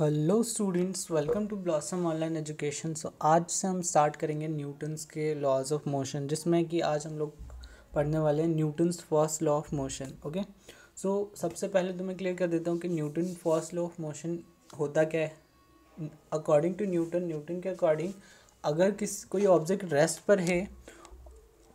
Hello students welcome to Blossom online education so आज से हम स्टार्ट करेंगे न्यूटन्स के लॉज ऑफ मोशन जिसमें कि आज हम लोग पढ़ने वाले हैं Newton's first law of motion okay so सबसे पहले तो मैं क्लियर कर देता हूँ कि Newton first law of motion होता क्या है अकॉर्डिंग टू न्यूटन न्यूटन के अकॉर्डिंग अगर किस कोई ऑब्जेक्ट रेस्ट पर है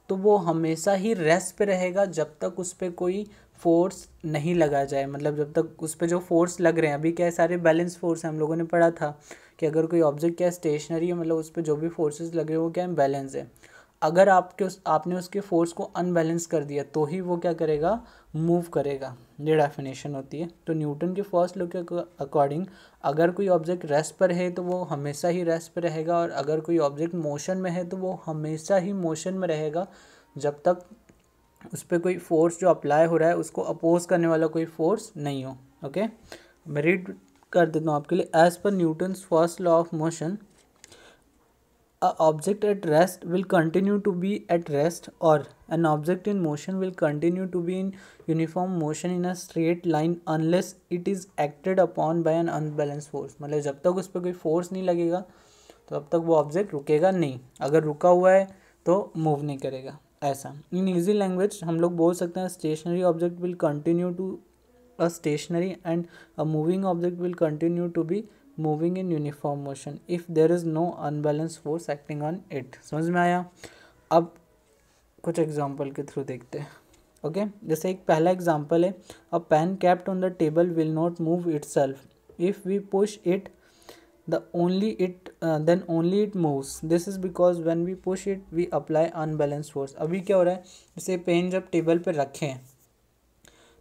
तो वो हमेशा ही रेस्ट पे रहेगा जब तक उस पर कोई फोर्स नहीं लगा जाए मतलब जब तक उस पर जो फोर्स लग रहे हैं अभी क्या है सारे बैलेंस फोर्स हैं हम लोगों ने पढ़ा था कि अगर कोई ऑब्जेक्ट क्या स्टेशनरी है मतलब उस पर जो भी फोर्सेस हैं वो क्या है बैलेंस है अगर आपके उस आपने उसके फोर्स को अनबैलेंस कर दिया तो ही वो क्या करेगा मूव करेगा ये डेफिनेशन होती है तो न्यूटन के फर्स्ट लॉ के अकॉर्डिंग अगर कोई ऑब्जेक्ट रेस्ट पर है तो वो हमेशा ही रेस्ट पर रहेगा और अगर कोई ऑब्जेक्ट मोशन में है तो वो हमेशा ही मोशन में रहेगा जब तक उस पर कोई फोर्स जो अप्लाई हो रहा है उसको अपोज करने वाला कोई फोर्स नहीं हो ओके मैं रीड कर देता हूँ आपके लिए as per Newton's first law of motion a object at rest will continue to be at rest और an object in motion will continue to be in uniform motion in a straight line unless it is acted upon by an unbalance force मतलब जब तक उस पर कोई force नहीं लगेगा तो अब तक वो ऑब्जेक्ट रुकेगा नहीं अगर रुका हुआ है तो मूव नहीं करेगा ऐसा इन ईजी लैंग्वेज हम लोग बोल सकते हैं stationary object will continue to a stationary and a moving object will continue to be moving in uniform motion if there is no unbalance force acting on it समझ में आया अब कुछ एग्जाम्पल के थ्रू देखते हैं ओके okay? जैसे एक पहला एग्जाम्पल है a pen kept on the table will not move itself if we push it the only it then only it moves this is because when we push it we apply unbalance force अभी क्या हो रहा है इसे pen जब table पर रखें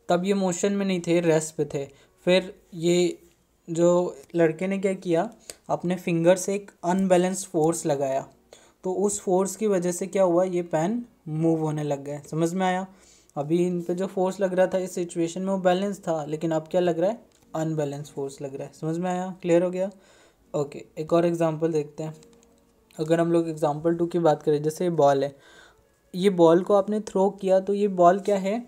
तब ये मोशन में नहीं थे रेस्ट पे थे फिर ये जो लड़के ने क्या किया अपने फिंगर से एक अनबैलेंस फोर्स लगाया तो उस फोर्स की वजह से क्या हुआ ये पेन मूव होने लग गए समझ में आया अभी इन पर जो फोर्स लग रहा था इस सिचुएशन में वो बैलेंस था लेकिन अब क्या लग रहा है अनबैलेंस फोर्स लग रहा है समझ में आया क्लियर हो गया ओके एक और एग्जांपल देखते हैं अगर हम लोग एग्जांपल टू की बात करें जैसे ये बॉल है ये बॉल को आपने थ्रो किया तो ये बॉल क्या है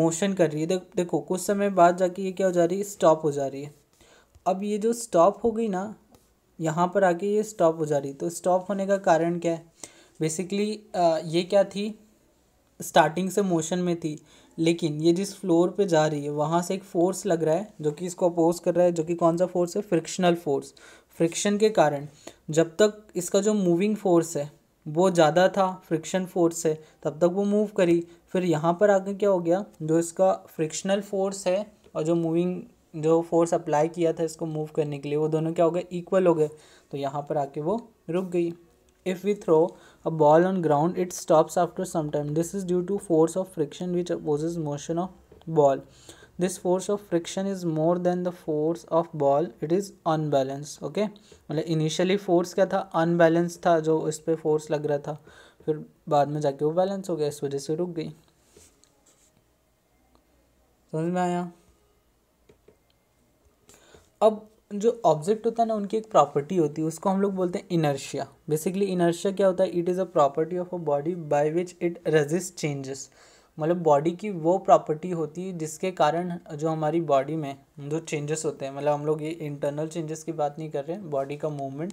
मोशन कर रही है देखो कुछ समय बाद जाके ये क्या हो जा रही है स्टॉप हो जा रही है अब ये जो स्टॉप हो गई ना यहाँ पर आके ये स्टॉप हो जा रही तो स्टॉप होने का कारण क्या है बेसिकली ये क्या थी स्टार्टिंग से मोशन में थी लेकिन ये जिस फ्लोर पे जा रही है वहाँ से एक फोर्स लग रहा है जो कि इसको अपोज कर रहा है जो कि कौन सा फोर्स है फ्रिक्शनल फोर्स फ्रिक्शन के कारण जब तक इसका जो मूविंग फोर्स है वो ज़्यादा था फ्रिक्शन फोर्स से तब तक वो मूव करी फिर यहाँ पर आके क्या हो गया जो इसका फ्रिक्शनल फोर्स है और जो मूविंग जो फोर्स अप्लाई किया था इसको मूव करने के लिए वो दोनों क्या हो गए इक्वल हो गए तो यहाँ पर आके वो रुक गई if we throw a ball on ground it stops after some time this is due to force of friction which opposes motion of ball this force of friction is more than the force of ball it is unbalance okay मतलब initially force क्या था unbalance था जो इस पर force लग रहा था फिर बाद में जाके वो बैलेंस हो गया इस वजह से रुक गई समझ में आया अब जो ऑब्जेक्ट होता है ना उनकी एक प्रॉपर्टी होती है उसको हम लोग बोलते हैं इनर्शिया बेसिकली इनर्शिया क्या होता है it is a property of a body by which it resist changes मतलब बॉडी की वो प्रॉपर्टी होती है जिसके कारण जो हमारी बॉडी में जो चेंजेस होते हैं मतलब हम लोग ये इंटरनल चेंजेस की बात नहीं कर रहे हैं बॉडी का मूवमेंट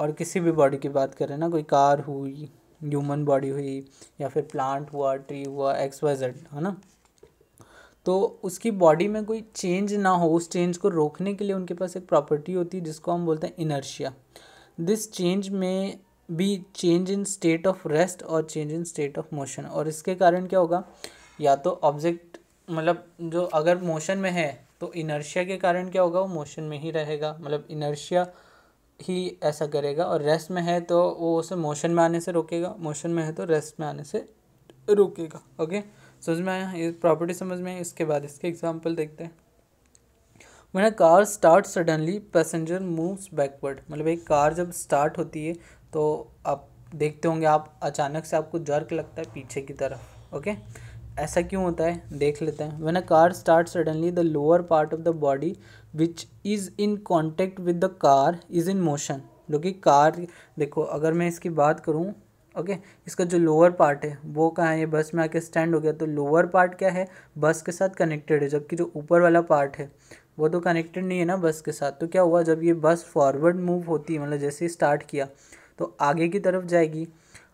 और किसी भी बॉडी की बात कर रहे हैं ना कोई कार हुई ह्यूमन बॉडी हुई या फिर प्लांट हुआ ट्री हुआ एक्स वाई जेड है ना तो उसकी बॉडी में कोई चेंज ना हो उस चेंज को रोकने के लिए उनके पास एक प्रॉपर्टी होती है जिसको हम बोलते हैं इनर्शिया दिस चेंज में be change in state of rest और change in state of motion और इसके कारण क्या होगा या तो ऑब्जेक्ट मतलब जो अगर मोशन में है तो इनर्शिया के कारण क्या होगा वो मोशन में ही रहेगा मतलब इनर्शिया ही ऐसा करेगा और रेस्ट में है तो वो उसे मोशन में आने से रोकेगा मोशन में है तो रेस्ट में आने से रोकेगा ओके समझ में आया प्रॉपर्टी समझ में आई इसके बाद इसके एग्जाम्पल देखते हैं मैंने car start suddenly passenger moves backward मतलब एक कार जब स्टार्ट होती है तो आप देखते होंगे आप अचानक से आपको जर्क लगता है पीछे की तरफ ओके ऐसा क्यों होता है देख लेते हैं when a car start suddenly the lower part of the body which is in contact with the car is in motion जो कि कार देखो अगर मैं इसकी बात करूँ ओके इसका जो लोअर पार्ट है वो कहाँ है ये बस में आके स्टैंड हो गया तो लोअर पार्ट क्या है बस के साथ कनेक्टेड है जबकि जो ऊपर वाला पार्ट है वो तो कनेक्टेड नहीं है ना बस के साथ तो क्या हुआ जब ये बस फॉरवर्ड मूव होती है मतलब जैसे स्टार्ट किया तो आगे की तरफ जाएगी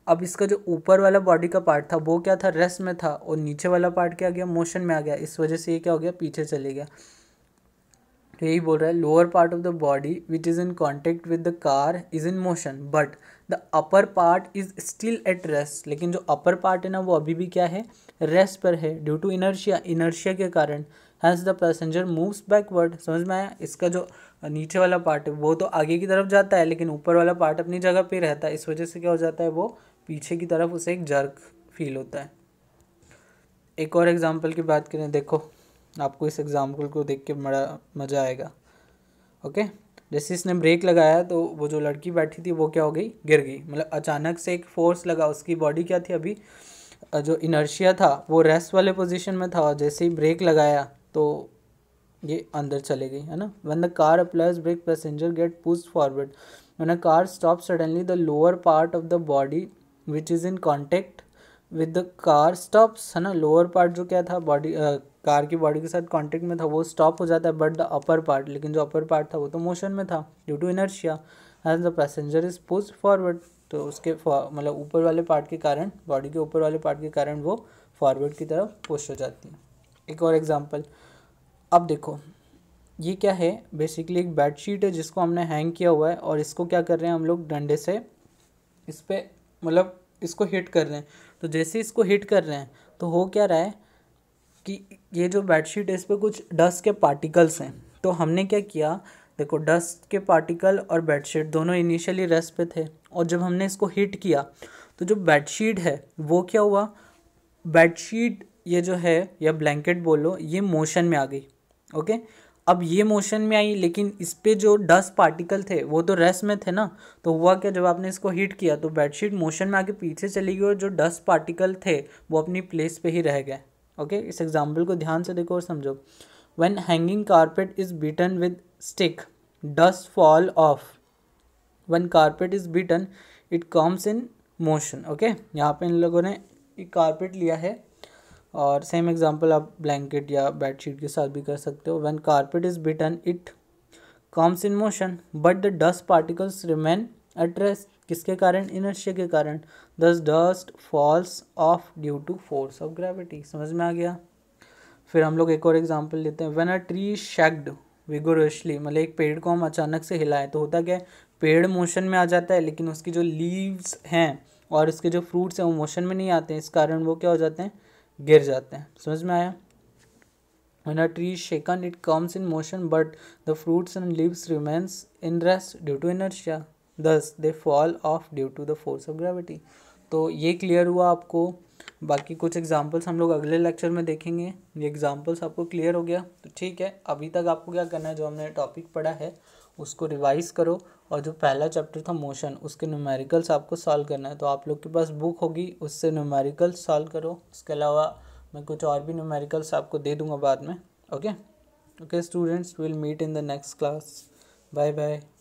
अब इसका जो ऊपर वाला बॉडी का पार्ट था वो क्या था रेस्ट में था और नीचे वाला पार्ट क्या गया मोशन में आ गया इस वजह से ये क्या हो गया पीछे चले गया तो यही बोल रहा है lower part of the body which is in contact with the car is in motion but the upper part is still at rest लेकिन जो अपर पार्ट है ना वो अभी भी क्या है रेस्ट पर है ड्यू टू इनर्शिया इनर्शिया के कारण hence the passenger moves backward समझ में आया इसका जो नीचे वाला पार्ट है वो तो आगे की तरफ जाता है लेकिन ऊपर वाला पार्ट अपनी जगह पे रहता है इस वजह से क्या हो जाता है वो पीछे की तरफ उसे एक जर्क फील होता है एक और एग्जाम्पल की बात करें देखो आपको इस एग्जाम्पल को देख के बड़ा मज़ा आएगा ओके जैसे इसने ब्रेक लगाया तो वो जो लड़की बैठी थी वो क्या हो गई गिर गई मतलब अचानक से एक फोर्स लगा उसकी बॉडी क्या थी अभी जो इनर्शिया था वो रेस्ट वाले पोजीशन में था और जैसे ही ब्रेक लगाया तो ये अंदर चले गई है ना when the car applies brake passenger get pushed forward when a car stop suddenly the lower part of the body which is in contact with the car stops है ना लोअर पार्ट जो क्या था बॉडी कार की body के साथ contact में था वो स्टॉप हो जाता है बट द अपर पार्ट लेकिन जो अपर पार्ट था वो तो मोशन में था due to inertia as the passenger is push forward तो उसके मतलब ऊपर वाले पार्ट के कारण बॉडी के ऊपर वाले पार्ट के कारण वो फॉरवर्ड की तरफ पुश हो जाती है एक और एग्जाम्पल अब देखो ये क्या है बेसिकली एक बेडशीट है जिसको हमने हैंग किया हुआ है और इसको क्या कर रहे हैं हम लोग डंडे से इस पर मतलब इसको हिट कर रहे हैं तो जैसे इसको हिट कर रहे हैं तो हो क्या रहा है कि ये जो बेडशीट है इस पर कुछ डस्ट के पार्टिकल्स हैं तो हमने क्या किया देखो डस्ट के पार्टिकल और बेडशीट दोनों इनिशियली रेस्ट पे थे और जब हमने इसको हिट किया तो जो बेडशीट है वो क्या हुआ बेडशीट ये जो है या ब्लैंकेट बोलो ये मोशन में आ गई ओके अब ये मोशन में आई लेकिन इस पर जो डस्ट पार्टिकल थे वो तो रेस्ट में थे ना तो हुआ क्या जब आपने इसको हीट किया तो बेडशीट मोशन में आके पीछे चली गई और जो डस्ट पार्टिकल थे वो अपनी प्लेस पे ही रह गए ओके इस एग्जाम्पल को ध्यान से देखो और समझो when hanging carpet is beaten with stick dust fall off when carpet is beaten it comes in motion okay यहाँ पर इन लोगों ने एक कारपेट लिया है और सेम एग्जांपल आप ब्लैंकेट या बेडशीट के साथ भी कर सकते हो when carpet is beaten it comes in motion but the dust particles remain at rest किसके कारण इनर्शिया के कारण thus dust falls off due to force of gravity समझ में आ गया फिर हम लोग एक और एग्जाम्पल लेते हैं when a tree shaked vigorously मतलब एक पेड़ को हम अचानक से हिलाएं तो होता क्या है पेड़ मोशन में आ जाता है लेकिन उसकी जो लीव्स हैं और उसके जो फ्रूट्स हैं वो मोशन में नहीं आते हैं इस कारण वो क्या हो जाते हैं गिर जाते हैं समझ में आया in a tree shaken it comes in motion but the fruits and leaves remains in rest due to inertia thus they fall off due to the force of gravity तो ये क्लियर हुआ आपको बाकी कुछ एग्जाम्पल्स हम लोग अगले lecture में देखेंगे ये एग्जाम्पल्स आपको क्लियर हो गया तो ठीक है अभी तक आपको क्या करना है जो हमने टॉपिक पढ़ा है उसको रिवाइज करो और जो पहला चैप्टर था मोशन उसके न्यूमेरिकल्स आपको सॉल्व करना है तो आप लोग के पास बुक होगी उससे न्यूमेरिकल्स सॉल्व करो उसके अलावा मैं कुछ और भी न्यूमेरिकल्स आपको दे दूँगा बाद में okay okay students will meet in the next class bye bye